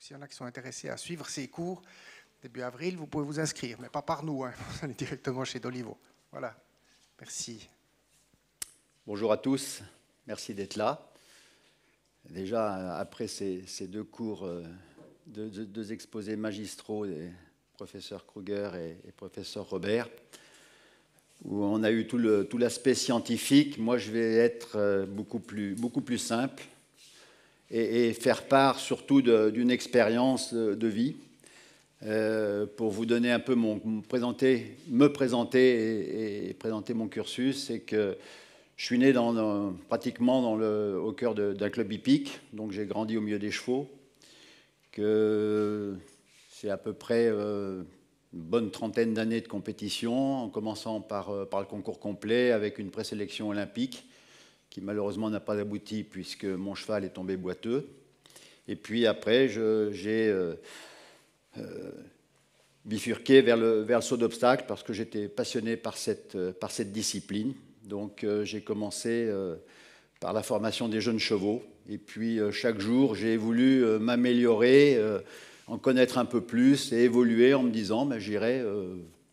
s'il y en a qui sont intéressés à suivre ces cours, début avril, vous pouvez vous inscrire, mais pas par nous, vous hein. allez directement chez Dolivo. Voilà, merci. Bonjour à tous, merci d'être là. Déjà, après ces, deux cours, euh, deux, exposés magistraux des professeurs Kruger et, professeur Robert, où on a eu tout l'aspect scientifique, moi je vais être euh, beaucoup plus simple et, faire part surtout d'une expérience de, vie euh, pour vous donner un peu mon présenter, me présenter et, présenter mon cursus. C'est que je suis né dans, pratiquement dans le, au cœur d'un club hippique, donc j'ai grandi au milieu des chevaux. Que c'est à peu près euh, une bonne trentaine d'années de compétition, en commençant par, euh, par le concours complet avec une présélection olympique qui malheureusement n'a pas abouti puisque mon cheval est tombé boiteux. Et puis après, j'ai euh, euh, bifurqué vers le, vers saut d'obstacle parce que j'étais passionné par cette, euh, par cette discipline. Donc j'ai commencé par la formation des jeunes chevaux. Et puis chaque jour, j'ai voulu m'améliorer, en connaître un peu plus et évoluer en me disant, bah, j'irai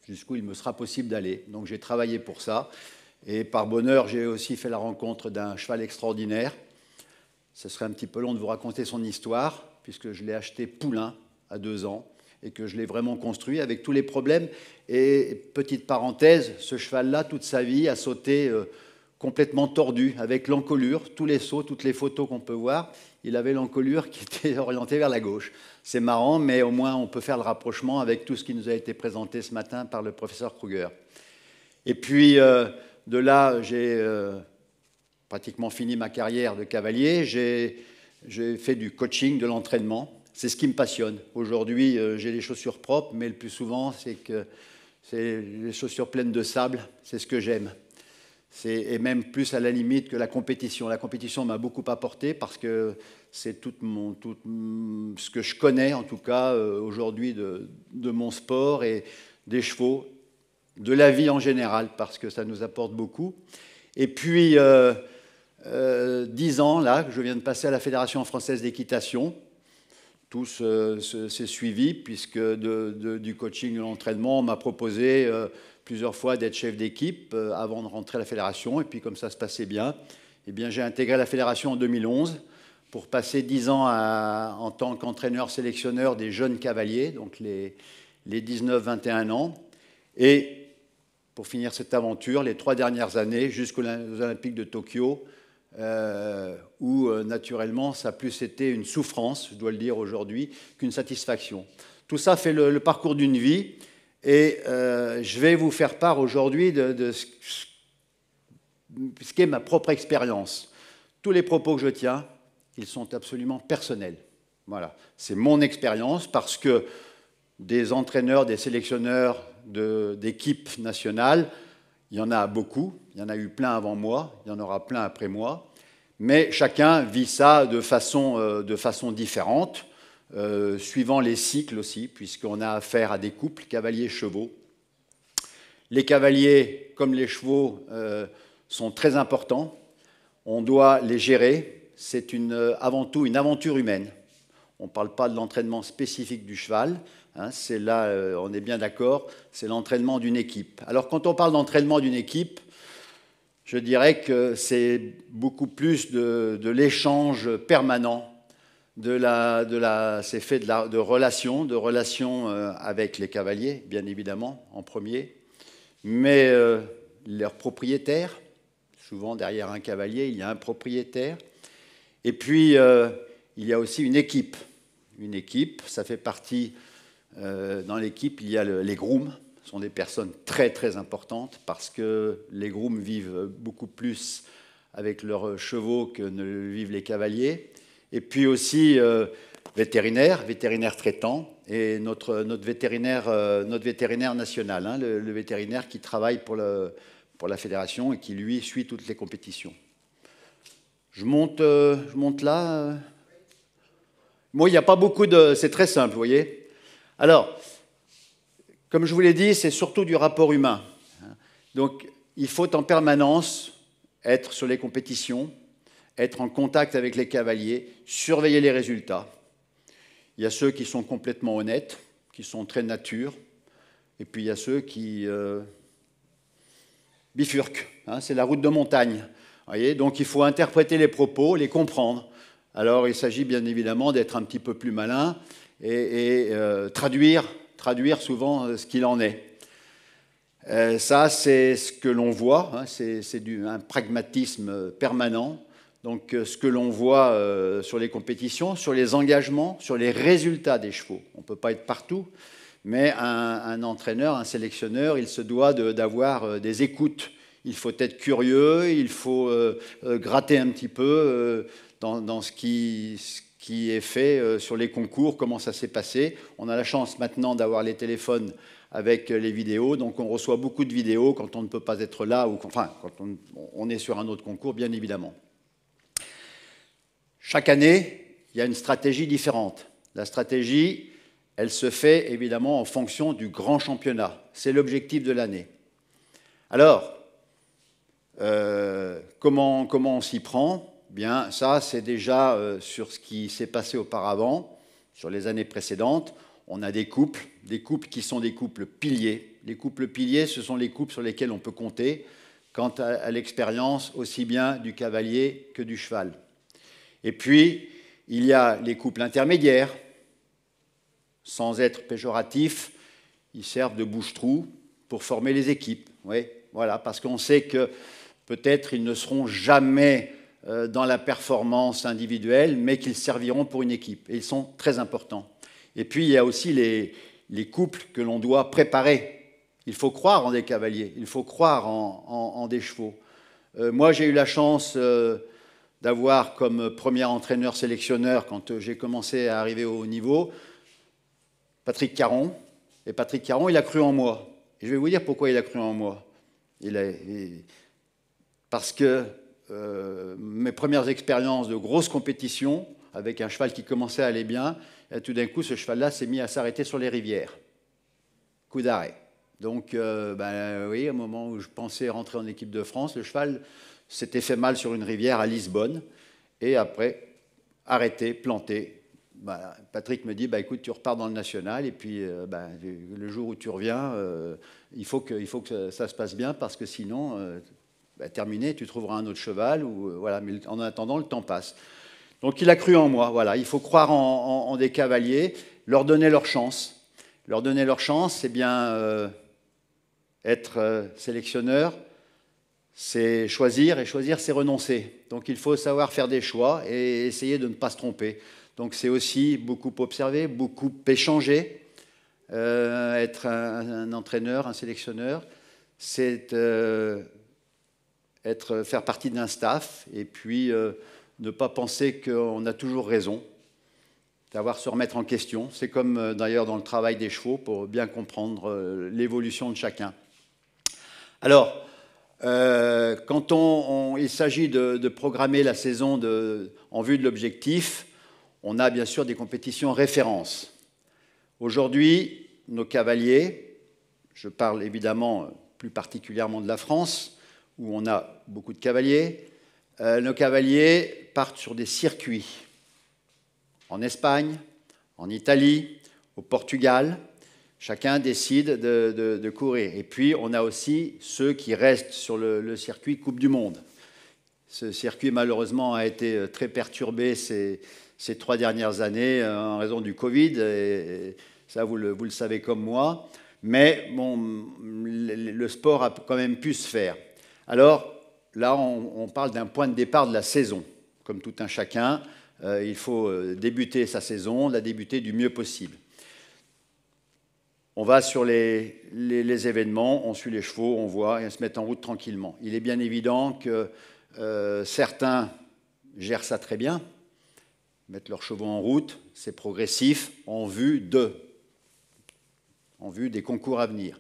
jusqu'où il me sera possible d'aller. Donc j'ai travaillé pour ça. Et par bonheur, j'ai aussi fait la rencontre d'un cheval extraordinaire. Ce serait un petit peu long de vous raconter son histoire, puisque je l'ai acheté poulain à deux ans et que je l'ai vraiment construit avec tous les problèmes. Et petite parenthèse, ce cheval-là, toute sa vie, a sauté euh, complètement tordu, avec l'encolure, tous les sauts, toutes les photos qu'on peut voir. Il avait l'encolure qui était orientée vers la gauche. C'est marrant, mais au moins on peut faire le rapprochement avec tout ce qui nous a été présenté ce matin par le professeur Kruger. Et puis, euh, de là, j'ai euh, pratiquement fini ma carrière de cavalier. J'ai fait du coaching, de l'entraînement. C'est ce qui me passionne. Aujourd'hui, euh, j'ai les chaussures propres, mais le plus souvent, c'est que c'est les chaussures pleines de sable. C'est ce que j'aime. Et même plus à la limite que la compétition. La compétition m'a beaucoup apporté parce que c'est tout, ce que je connais, en tout cas, euh, aujourd'hui de mon sport et des chevaux de la vie en général, parce que ça nous apporte beaucoup. Et puis, euh, euh, dix ans, là, je viens de passer à la Fédération française d'équitation. Tout s'est suivi, puisque du coaching de l'entraînement, on m'a proposé euh, plusieurs fois d'être chef d'équipe avant de rentrer à la fédération. Et puis, comme ça se passait bien, eh bien j'ai intégré la fédération en 2011 pour passer dix ans en tant qu'entraîneur-sélectionneur des jeunes cavaliers, donc les, les 19-21 ans. Et pour finir cette aventure, les trois dernières années jusqu'aux Olympiques de Tokyo, euh, où euh, naturellement ça a plus été une souffrance, je dois le dire aujourd'hui, qu'une satisfaction. Tout ça fait le, parcours d'une vie et euh, je vais vous faire part aujourd'hui de, ce, ce est ma propre expérience. Tous les propos que je tiens, ils sont absolument personnels. Voilà, c'est mon expérience parce que des entraîneurs, des sélectionneurs d'équipes nationales. Il y en a beaucoup, il y en a eu plein avant moi, il y en aura plein après moi, mais chacun vit ça de façon, euh, différente, euh, suivant les cycles aussi, puisqu'on a affaire à des couples cavaliers-chevaux. Les cavaliers, comme les chevaux, euh, sont très importants. On doit les gérer. C'est avant tout une aventure humaine. On ne parle pas de l'entraînement spécifique du cheval, Hein, c'est là, euh, on est bien d'accord, c'est l'entraînement d'une équipe. Alors quand on parle d'entraînement d'une équipe, je dirais que c'est beaucoup plus de, l'échange permanent, de la, de la, c'est fait de, relations, de relations euh, avec les cavaliers, bien évidemment, en premier, mais euh, leurs propriétaires. Souvent, derrière un cavalier, il y a un propriétaire. Et puis, il y a aussi une équipe. Une équipe, ça fait partie euh, dans l'équipe, il y a les grooms, ce sont des personnes très très importantes parce que les grooms vivent beaucoup plus avec leurs chevaux que ne vivent les cavaliers. Et puis aussi euh, vétérinaires, vétérinaire, vétérinaire traitant, et notre, notre, vétérinaire, euh, notre vétérinaire national, hein, le, vétérinaire qui travaille pour, le, pour la fédération et qui, lui, suit toutes les compétitions. Je monte, je monte là. Moi, il n'y a pas beaucoup de... C'est très simple, vous voyez. Alors, comme je vous l'ai dit, c'est surtout du rapport humain. Donc, il faut en permanence être sur les compétitions, être en contact avec les cavaliers, surveiller les résultats. Il y a ceux qui sont complètement honnêtes, qui sont très nature, et puis il y a ceux qui euh, bifurquent. Hein. c'est la route de montagne. Donc il faut interpréter les propos, les comprendre. Alors il s'agit bien évidemment d'être un petit peu plus malin et, euh, traduire, traduire souvent euh, ce qu'il en est. Euh, ça, c'est ce que l'on voit, hein, c'est un pragmatisme permanent. Donc, ce que l'on voit sur les compétitions, sur les engagements, sur les résultats des chevaux. On ne peut pas être partout, mais un, entraîneur, un sélectionneur, il se doit d'avoir des écoutes. Il faut être curieux, il faut gratter un petit peu dans, ce qui, qui est fait euh, sur les concours, comment ça s'est passé. On a la chance maintenant d'avoir les téléphones avec euh, les vidéos, donc on reçoit beaucoup de vidéos quand on ne peut pas être là, ou quand, enfin quand on, est sur un autre concours, bien évidemment. Chaque année, il y a une stratégie différente. La stratégie, elle se fait évidemment en fonction du grand championnat. C'est l'objectif de l'année. Alors, euh, comment, comment on s'y prend bien, ça, c'est déjà euh, sur ce qui s'est passé auparavant, sur les années précédentes. On a des couples, des couples qui sont des couples piliers. Les couples piliers, ce sont les couples sur lesquels on peut compter quant à, l'expérience aussi bien du cavalier que du cheval. Et puis, il y a les couples intermédiaires. Sans être péjoratif, ils servent de bouche-trou pour former les équipes. voilà, parce qu'on sait que peut-être ils ne seront jamais euh, dans la performance individuelle, mais qu'ils serviront pour une équipe. Et ils sont très importants. Et puis, il y a aussi les, couples que l'on doit préparer. Il faut croire en des cavaliers, il faut croire en, des chevaux. Euh, moi, j'ai eu la chance euh, d'avoir comme premier entraîneur sélectionneur, quand j'ai commencé à arriver au haut niveau, Patrick Caron. Et Patrick Caron, il a cru en moi. je vais vous dire pourquoi il a cru en moi. Il a, parce que euh, mes premières expériences de grosses compétitions avec un cheval qui commençait à aller bien. Et tout d'un coup, ce cheval-là s'est mis à s'arrêter sur les rivières. Coup d'arrêt. Donc, euh, ben, oui, au moment où je pensais rentrer en équipe de France, le cheval s'était fait mal sur une rivière à Lisbonne. Et après, arrêté, planté. Ben, Patrick me dit ben, écoute, tu repars dans le national. Et puis, euh, le jour où tu reviens, il, faut il faut que ça se passe bien parce que sinon, bah, terminé, tu trouveras un autre cheval, ou, euh, voilà, mais en attendant, le temps passe. Donc il a cru en moi, voilà, il faut croire en, des cavaliers, leur donner leur chance. Leur donner leur chance, c'est bien euh, être euh, sélectionneur, c'est choisir, et choisir, c'est renoncer. Donc il faut savoir faire des choix et essayer de ne pas se tromper. Donc c'est aussi beaucoup observer, beaucoup échanger, être un, entraîneur, un sélectionneur, c'est être, euh, faire partie d'un staff et puis euh, ne pas penser qu'on a toujours raison, d'avoir se remettre en question. C'est comme euh, d'ailleurs dans le travail des chevaux pour bien comprendre l'évolution de chacun. Alors, quand on, il s'agit de, programmer la saison de, en vue de l'objectif, on a bien sûr des compétitions références. Aujourd'hui, nos cavaliers, je parle évidemment plus particulièrement de la France, où on a beaucoup de cavaliers, euh, nos cavaliers partent sur des circuits en Espagne, en Italie, au Portugal. Chacun décide de, courir. Et puis, on a aussi ceux qui restent sur le, circuit Coupe du Monde. Ce circuit, malheureusement, a été euh, très perturbé ces, trois dernières années euh, en raison du Covid. ça, vous le, savez comme moi. Mais bon, le sport a quand même pu se faire. Alors là, on, parle d'un point de départ de la saison. Comme tout un chacun, euh, il faut euh, débuter sa saison, la débuter du mieux possible. On va sur les, événements, on suit les chevaux, on voit, et on se met en route tranquillement. Il est bien évident que euh, certains gèrent ça très bien, mettent leurs chevaux en route, c'est progressif, en vue de, en vue des concours à venir.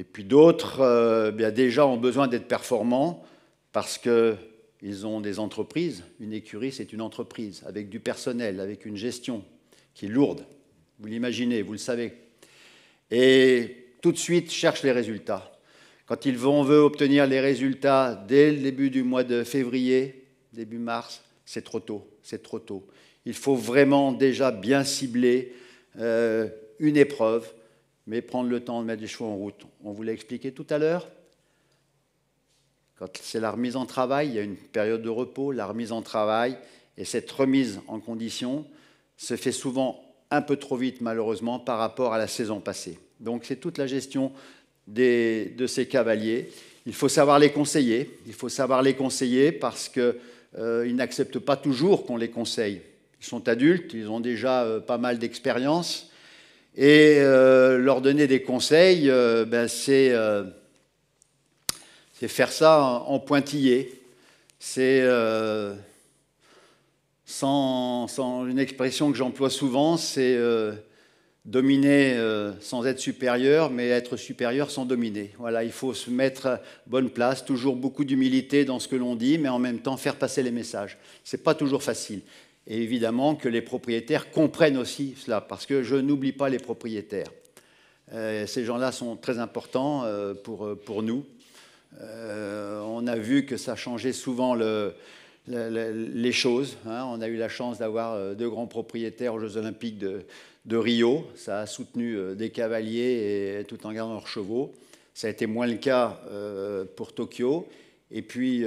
Et puis d'autres, euh, bien déjà, ont besoin d'être performants parce qu'ils ont des entreprises. Une écurie, c'est une entreprise avec du personnel, avec une gestion qui est lourde. Vous l'imaginez, vous le savez. Et tout de suite, cherchent les résultats. Quand ils vont, veut obtenir les résultats dès le début du mois de février, début mars, c'est trop tôt, c'est trop tôt. Il faut vraiment déjà bien cibler euh, une épreuve, mais prendre le temps de mettre les chevaux en route. On vous l'a expliqué tout à l'heure. Quand c'est la remise en travail, il y a une période de repos, la remise en travail, et cette remise en condition se fait souvent un peu trop vite, malheureusement, par rapport à la saison passée. Donc c'est toute la gestion de ces cavaliers. Il faut savoir les conseiller. Il faut savoir les conseiller parce qu'ils euh, n'acceptent pas toujours qu'on les conseille. Ils sont adultes, ils ont déjà euh, pas mal d'expérience. Et euh, leur donner des conseils, euh, ben, euh, c'est faire ça en, pointillé. C'est sans, sans, une expression que j'emploie souvent, c'est dominer sans être supérieur, mais être supérieur sans dominer. Voilà, il faut se mettre à bonne place, toujours beaucoup d'humilité dans ce que l'on dit, mais en même temps faire passer les messages. C'est pas toujours facile et évidemment que les propriétaires comprennent aussi cela, parce que je n'oublie pas les propriétaires. Euh, ces gens-là sont très importants euh, pour, euh, pour nous. on a vu que ça changeait souvent le, les choses. Hein. On a eu la chance d'avoir deux grands propriétaires aux Jeux Olympiques de, de Rio. Ça a soutenu des cavaliers et, tout en gardant leurs chevaux. Ça a été moins le cas pour Tokyo. Et puis,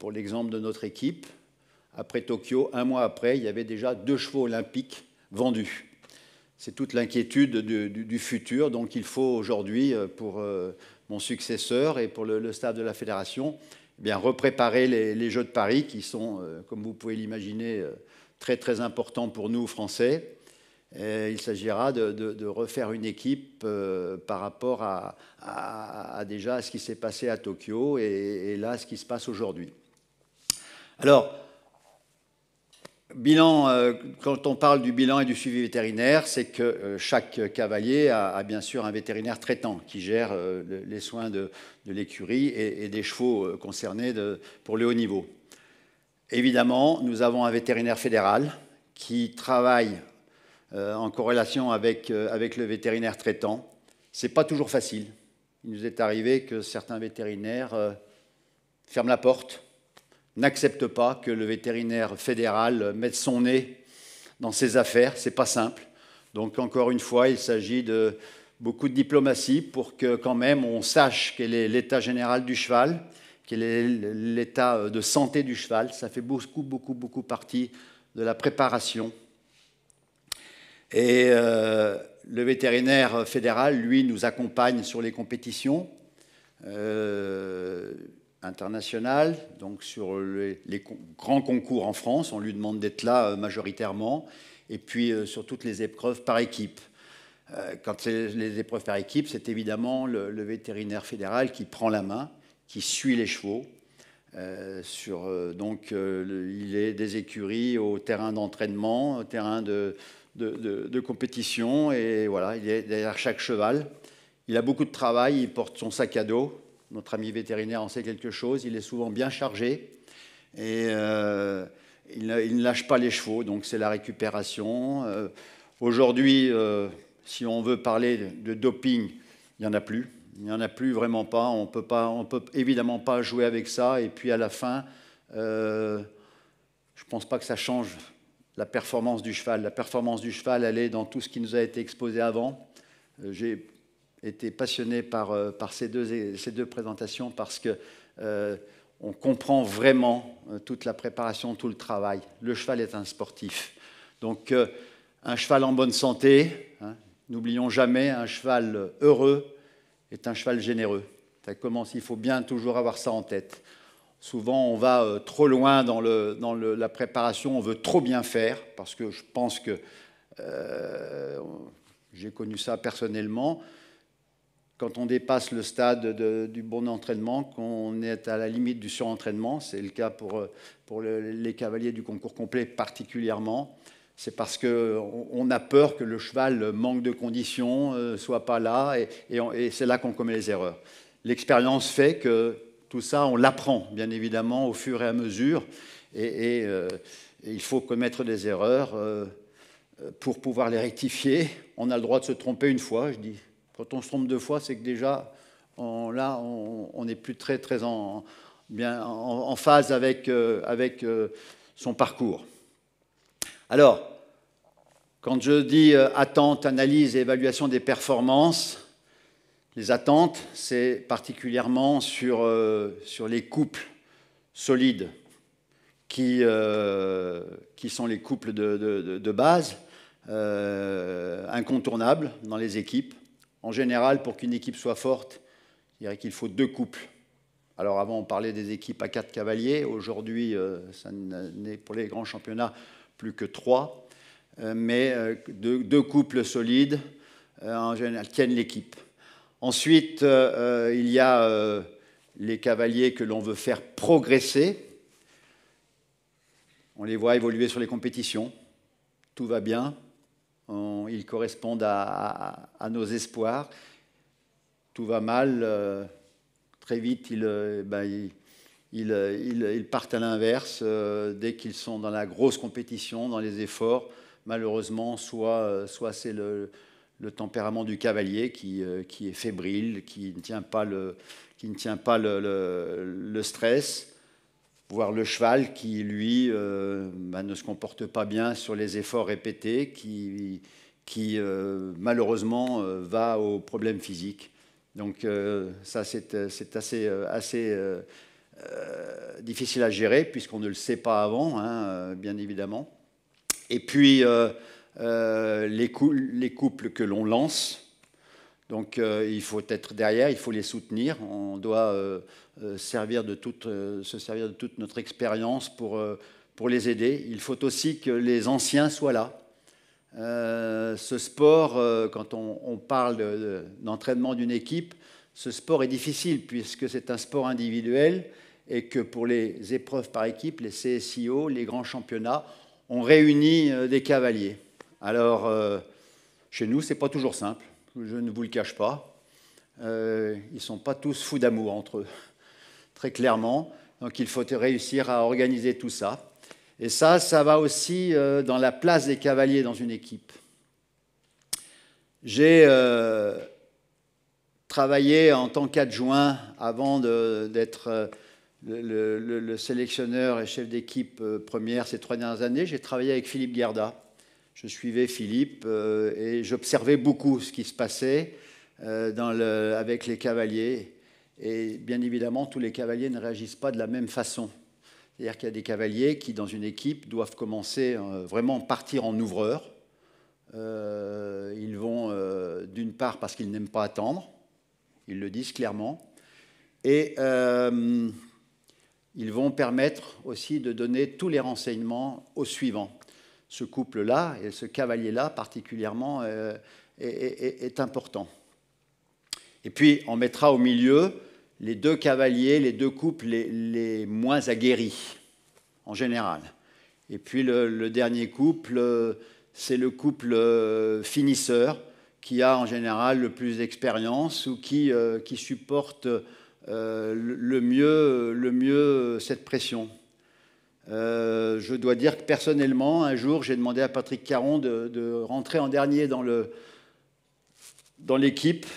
pour l'exemple de notre équipe, après Tokyo, un mois après, il y avait déjà deux chevaux olympiques vendus. C'est toute l'inquiétude du, futur, donc il faut aujourd'hui, euh, pour euh, mon successeur et pour le, le staff de la fédération, eh bien, repréparer les, les, Jeux de Paris qui sont, euh, comme vous pouvez l'imaginer, très très importants pour nous, Français. il s'agira de, refaire une équipe par rapport à, déjà ce qui s'est passé à Tokyo et, et, là ce qui se passe aujourd'hui. Alors, Bilan, euh, quand on parle du bilan et du suivi vétérinaire, c'est que euh, chaque cavalier a, bien sûr un vétérinaire traitant qui gère euh, les soins de, l'écurie et, des chevaux concernés pour le haut niveau. Évidemment, nous avons un vétérinaire fédéral qui travaille en corrélation avec, avec le vétérinaire traitant. Ce n'est pas toujours facile. Il nous est arrivé que certains vétérinaires ferment la porte n'accepte pas que le vétérinaire fédéral mette son nez dans ses affaires. Ce n'est pas simple. Donc encore une fois, il s'agit de beaucoup de diplomatie pour que quand même on sache quel est l'état général du cheval, quel est l'état de santé du cheval. Ça fait beaucoup, beaucoup, beaucoup partie de la préparation. Et euh, le vétérinaire fédéral, lui, nous accompagne sur les compétitions. Euh, international, donc sur les, grands concours en France. On lui demande d'être là euh, majoritairement, et puis euh, sur toutes les épreuves par équipe. Euh, quand c'est les épreuves par équipe, c'est évidemment le, vétérinaire fédéral qui prend la main, qui suit les chevaux. sur, donc, il est des écuries au terrain d'entraînement, au terrain de, de, de, compétition, et voilà, il est derrière chaque cheval. Il a beaucoup de travail, il porte son sac à dos, notre ami vétérinaire en sait quelque chose, il est souvent bien chargé et euh, il, ne, lâche pas les chevaux, donc c'est la récupération. Euh, aujourd'hui, euh, si on veut parler de doping, il n'y en a plus. Il n'y en a plus vraiment pas. On peut pas, on peut évidemment pas jouer avec ça. Et puis à la fin, euh, je pense pas que ça change la performance du cheval. La performance du cheval, elle est dans tout ce qui nous a été exposé avant. J'ai été passionné par, euh, ces, deux, présentations parce que euh, on comprend vraiment euh, toute la préparation, tout le travail. Le cheval est un sportif. Donc, un cheval en bonne santé, hein. n'oublions jamais, un cheval heureux est un cheval généreux. Ça commence, il faut bien toujours avoir ça en tête. Souvent, on va trop loin dans, la préparation, on veut trop bien faire, parce que je pense que j'ai connu ça personnellement quand on dépasse le stade du bon entraînement, qu'on est à la limite du surentraînement, c'est le cas pour, pour les cavaliers du concours complet particulièrement, c'est parce qu'on on a peur que le cheval manque de conditions, ne euh, soit pas là, et, c'est là qu'on commet les erreurs. L'expérience fait que tout ça, on l'apprend, bien évidemment, au fur et à mesure, et, euh, il faut commettre des erreurs euh, pour pouvoir les rectifier. On a le droit de se tromper une fois, je dis quand on se trompe deux fois, c'est que déjà, on, là, on n'est plus très, très en, bien, en, phase avec, euh, avec euh, son parcours. Alors, quand je dis euh, attente, analyse et évaluation des performances, les attentes, c'est particulièrement sur, sur les couples solides, qui, qui sont les couples de base, incontournables dans les équipes en général, pour qu'une équipe soit forte, il faut deux couples. Alors avant, on parlait des équipes à quatre cavaliers. Aujourd'hui, euh, ça n'est pour les grands championnats plus que trois. Euh, mais euh, deux, couples solides, en général, tiennent l'équipe. Ensuite, il y a les cavaliers que l'on veut faire progresser. On les voit évoluer sur les compétitions. Tout va bien, ils correspondent à, nos espoirs. Tout va mal, euh, très vite, euh, ben, ils, partent à l'inverse euh, dès qu'ils sont dans la grosse compétition, dans les efforts. Malheureusement, soit, c'est le, tempérament du cavalier qui, est fébrile, qui ne tient pas le stress, voir le cheval qui, lui, euh, bah, ne se comporte pas bien sur les efforts répétés, qui, euh, malheureusement euh, va aux problèmes physiques. Donc ça, c'est assez, difficile à gérer, puisqu'on ne le sait pas avant, hein, bien évidemment. Et puis, les, couples que l'on lance, donc euh, il faut être derrière, il faut les soutenir. On doit euh, euh, se servir de toute notre expérience pour, les aider. Il faut aussi que les anciens soient là. ce sport, quand on, parle d'entraînement d'une équipe, ce sport est difficile puisque c'est un sport individuel et que pour les épreuves par équipe, les CSIO, les grands championnats, on réunit des cavaliers. Alors, chez nous, ce n'est pas toujours simple je ne vous le cache pas. Euh, ils ne sont pas tous fous d'amour entre eux, très clairement. Donc il faut réussir à organiser tout ça. Et ça, ça va aussi euh, dans la place des cavaliers dans une équipe. J'ai euh, travaillé en tant qu'adjoint avant d'être le, sélectionneur et chef d'équipe première ces trois dernières années. J'ai travaillé avec Philippe Gerda je suivais Philippe euh, et j'observais beaucoup ce qui se passait euh, avec les cavaliers. Et bien évidemment, tous les cavaliers ne réagissent pas de la même façon. C'est-à-dire qu'il y a des cavaliers qui, dans une équipe, doivent commencer vraiment euh, vraiment partir en ouvreur. ils vont d'une part parce qu'ils n'aiment pas attendre, ils le disent clairement, et ils vont permettre aussi de donner tous les renseignements aux suivants ce couple-là et ce cavalier-là particulièrement euh, est, important. Et puis on mettra au milieu les deux cavaliers, les deux couples les, moins aguerris en général. Et puis le, dernier couple, euh, c'est le couple euh, finisseur qui a en général le plus d'expérience ou qui, supporte le mieux cette pression. Euh, je dois dire que personnellement, un jour, j'ai demandé à Patrick Caron de, rentrer en dernier dans l'équipe, dans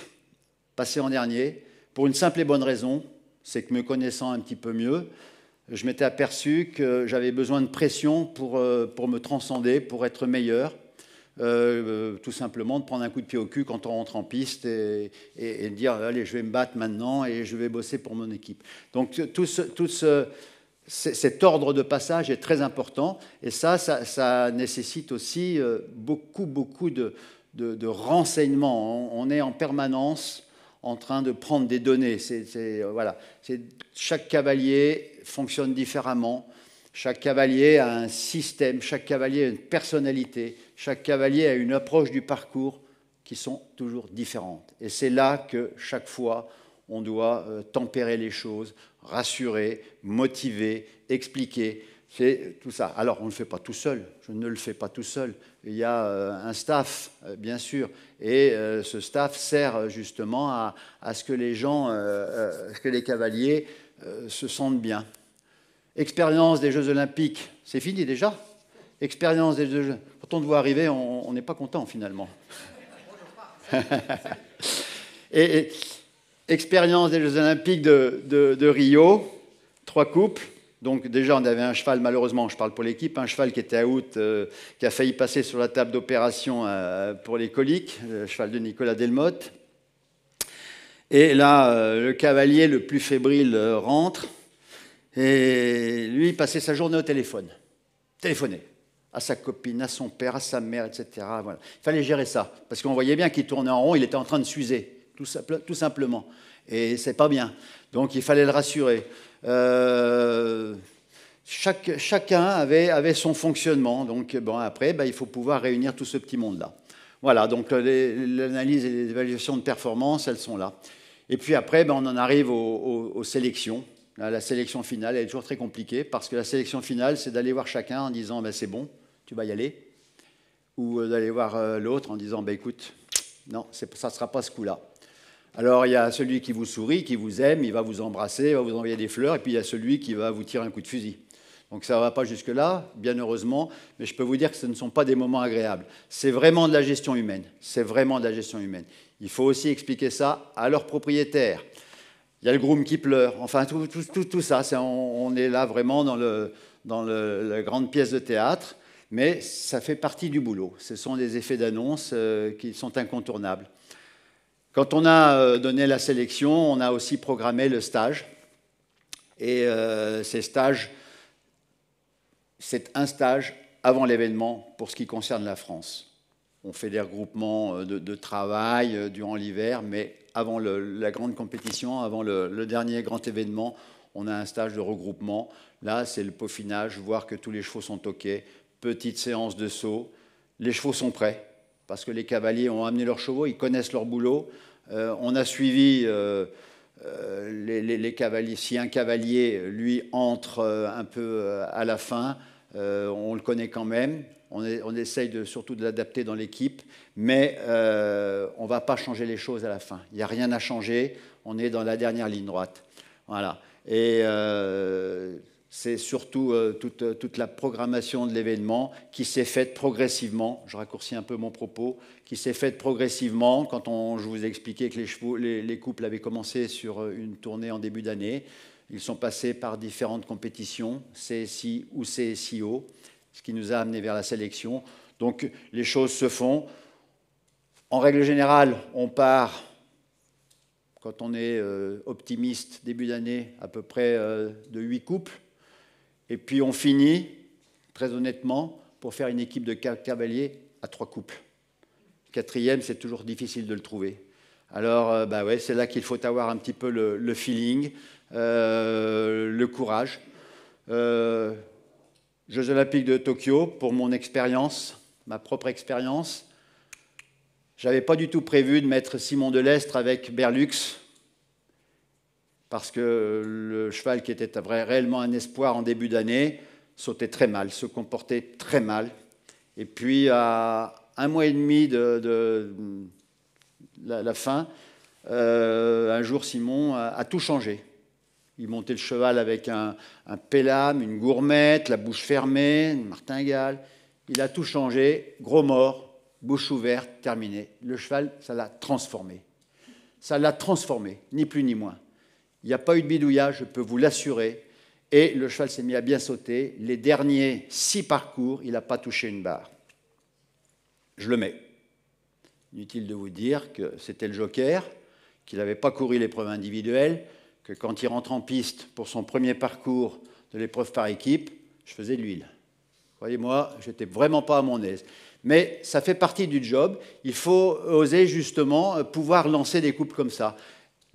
passer en dernier, pour une simple et bonne raison, c'est que me connaissant un petit peu mieux, je m'étais aperçu que j'avais besoin de pression pour, euh, pour, me transcender, pour être meilleur. Euh, tout simplement de prendre un coup de pied au cul quand on rentre en piste et, de dire allez je vais me battre maintenant et je vais bosser pour mon équipe. Donc tout ce cet ordre de passage est très important et ça, ça, nécessite aussi euh, beaucoup, beaucoup de, renseignements. On, est en permanence en train de prendre des données. Euh, voilà. chaque cavalier fonctionne différemment. Chaque cavalier a un système, chaque cavalier a une personnalité, chaque cavalier a une approche du parcours qui sont toujours différentes. Et c'est là que chaque fois, on doit euh, tempérer les choses, rassurer, motiver, expliquer. C'est tout ça. Alors, on ne le fait pas tout seul. Je ne le fais pas tout seul. Il y a euh, un staff, euh, bien sûr. Et euh, ce staff sert justement à, ce que les gens, que les cavaliers se sentent bien. Expérience des Jeux Olympiques, c'est fini déjà Expérience des Jeux Quand on te voit arriver, on n'est pas content finalement. et expérience des Jeux Olympiques de, Rio, trois couples. Donc déjà, on avait un cheval, malheureusement, je parle pour l'équipe, un cheval qui était à août, euh, qui a failli passer sur la table d'opération euh, pour les coliques, le cheval de Nicolas Delmotte. Et là, euh, le cavalier le plus fébrile rentre, et lui, il passait sa journée au téléphone, téléphoner à sa copine, à son père, à sa mère, etc. Voilà. Il fallait gérer ça, parce qu'on voyait bien qu'il tournait en rond, il était en train de s'user tout, simplement. Et c'est pas bien. Donc il fallait le rassurer. Euh, chacun avait, son fonctionnement. Donc bon, après, ben, il faut pouvoir réunir tout ce petit monde-là. Voilà, donc euh, l'analyse et les évaluations de performance, elles sont là. Et puis après, ben, on en arrive aux, sélections. la sélection finale, elle est toujours très compliquée, parce que la sélection finale, c'est d'aller voir chacun en disant ben, c'est bon, tu vas y aller, ou euh, d'aller voir l'autre en disant ben, écoute, non, ça ne sera pas ce coup-là. Alors il y a celui qui vous sourit, qui vous aime, il va vous embrasser, il va vous envoyer des fleurs, et puis il y a celui qui va vous tirer un coup de fusil. Donc ça ne va pas jusque-là, bien heureusement, mais je peux vous dire que ce ne sont pas des moments agréables. C'est vraiment de la gestion humaine. C'est vraiment de la gestion humaine. Il faut aussi expliquer ça à leurs propriétaires. Il y a le groom qui pleure. Enfin, tout, ça, on, est là vraiment dans, la grande pièce de théâtre, mais ça fait partie du boulot. Ce sont des effets d'annonce euh, qui sont incontournables. Quand on a euh, donné la sélection, on a aussi programmé le stage. Et euh, ces stages, c'est un stage avant l'événement pour ce qui concerne la France. On fait des regroupements euh, de, travail durant l'hiver, mais avant la grande compétition, avant le, le, dernier grand événement, on a un stage de regroupement. Là, c'est le peaufinage, voir que tous les chevaux sont OK, petite séance de saut, les chevaux sont prêts parce que les cavaliers ont amené leurs chevaux, ils connaissent leur boulot. Euh, on a suivi euh, euh, les, cavaliers. Si un cavalier, lui, entre un peu à la fin, on le connaît quand même. On, essaye surtout de l'adapter dans l'équipe, mais on ne va pas changer les choses à la fin. Il n'y a rien à changer. On est dans la dernière ligne droite. Voilà. Et c'est surtout euh, euh, toute, la programmation de l'événement qui s'est faite progressivement, je raccourcis un peu mon propos, qui s'est faite progressivement quand on, je vous ai expliqué que les, chevaux, les, les couples avaient commencé sur euh, une tournée en début d'année. Ils sont passés par différentes compétitions, CSI ou CSIO, ce qui nous a amenés vers la sélection. Donc les choses se font. En règle générale, on part quand on est optimiste, début d'année, à peu près de 8 couples. Et puis on finit, très honnêtement, pour faire une équipe de cavaliers à trois couples. Quatrième, c'est toujours difficile de le trouver. Alors, euh, bah ouais, c'est là qu'il faut avoir un petit peu le, feeling, euh, le courage. Euh, Jeux olympiques de Tokyo, pour mon expérience, ma propre expérience, j'avais pas du tout prévu de mettre Simon Delestre avec Berlux parce que le cheval qui était réellement un espoir en début d'année sautait très mal, se comportait très mal. Et puis à un mois et demi de, la, fin, euh, un jour Simon a, tout changé. Il montait le cheval avec un, un pélame, une gourmette, la bouche fermée, une martingale. Il a tout changé, gros mort, bouche ouverte, terminé. Le cheval, ça l'a transformé. Ça l'a transformé, ni plus ni moins. Il n'y a pas eu de bidouillage, je peux vous l'assurer. Et le cheval s'est mis à bien sauter. Les derniers six parcours, il n'a pas touché une barre. Je le mets. Inutile de vous dire que c'était le joker, qu'il n'avait pas couru l'épreuve individuelle, que quand il rentre en piste pour son premier parcours de l'épreuve par équipe, je faisais de l'huile. croyez moi j'étais vraiment pas à mon aise. Mais ça fait partie du job. Il faut oser justement pouvoir lancer des coupes comme ça.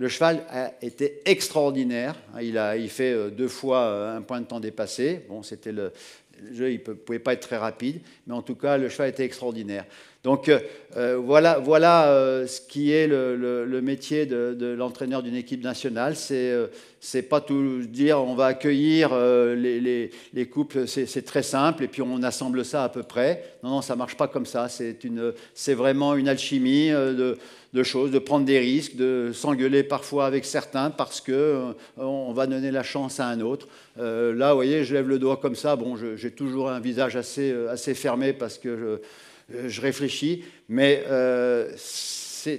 Le cheval a été extraordinaire. Il a fait euh, deux fois euh, un point de temps dépassé. Bon, c'était le jeu, il ne pouvait pas être très rapide, mais en tout cas, le cheval était extraordinaire. Donc euh, euh, voilà, voilà euh, ce qui est le, métier de, l'entraîneur d'une équipe nationale. C'est n'est pas tout dire on va accueillir les, couples, c'est très simple, et puis on assemble ça à peu près. Non, non, ça marche pas comme ça. C'est vraiment une alchimie de, choses, de prendre des risques, de s'engueuler parfois avec certains parce qu'on on va donner la chance à un autre. là, vous voyez, je lève le doigt comme ça. Bon, j'ai toujours un visage assez, assez fermé parce que... Je, euh, je réfléchis, mais euh,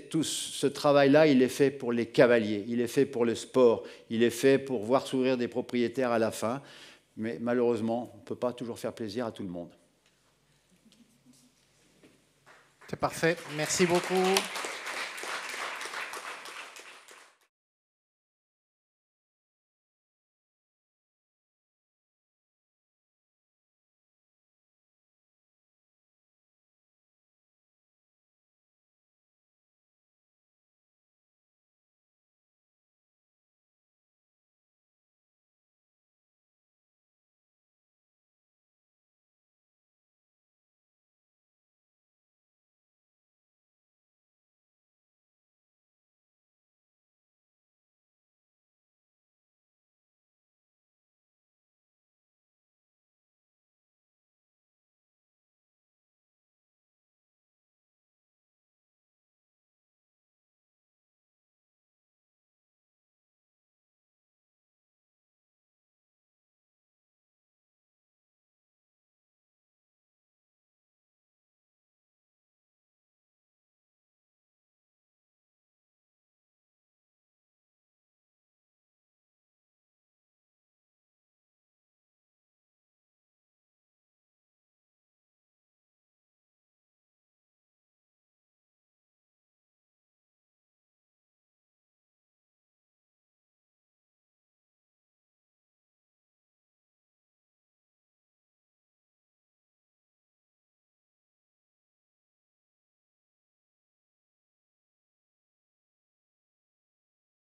tout ce travail-là, il est fait pour les cavaliers, il est fait pour le sport, il est fait pour voir sourire des propriétaires à la fin, mais malheureusement, on ne peut pas toujours faire plaisir à tout le monde. C'est parfait, merci beaucoup.